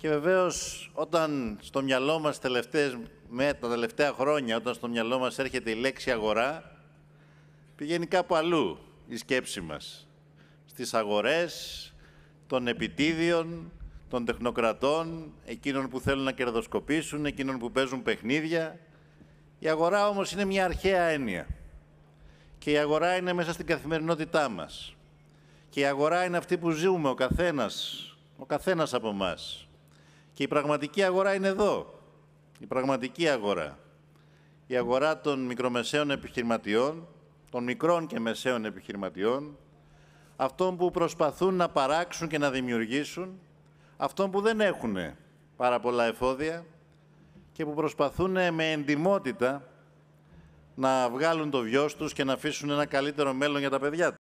Και βεβαίως όταν στο μυαλό μας με τα τελευταία χρόνια, όταν στο μυαλό μας έρχεται η λέξη αγορά, πηγαίνει κάπου αλλού η σκέψη μας. Στις αγορές των επιτίδιων, των τεχνοκρατών, εκείνων που θέλουν να κερδοσκοπήσουν, εκείνων που παίζουν παιχνίδια. Η αγορά όμως είναι μια αρχαία έννοια. Και η αγορά είναι μέσα στην καθημερινότητά μας. Και η αγορά είναι αυτή που ζούμε ο καθένας, ο καθένας από μας. Και η πραγματική αγορά είναι εδώ. Η πραγματική αγορά. Η αγορά των μικρομεσαίων επιχειρηματιών, των μικρών και μεσαίων επιχειρηματιών, αυτών που προσπαθούν να παράξουν και να δημιουργήσουν, αυτών που δεν έχουν πάρα πολλά εφόδια και που προσπαθούν με εντιμότητα να βγάλουν το βιός τους και να αφήσουν ένα καλύτερο μέλλον για τα παιδιά τους.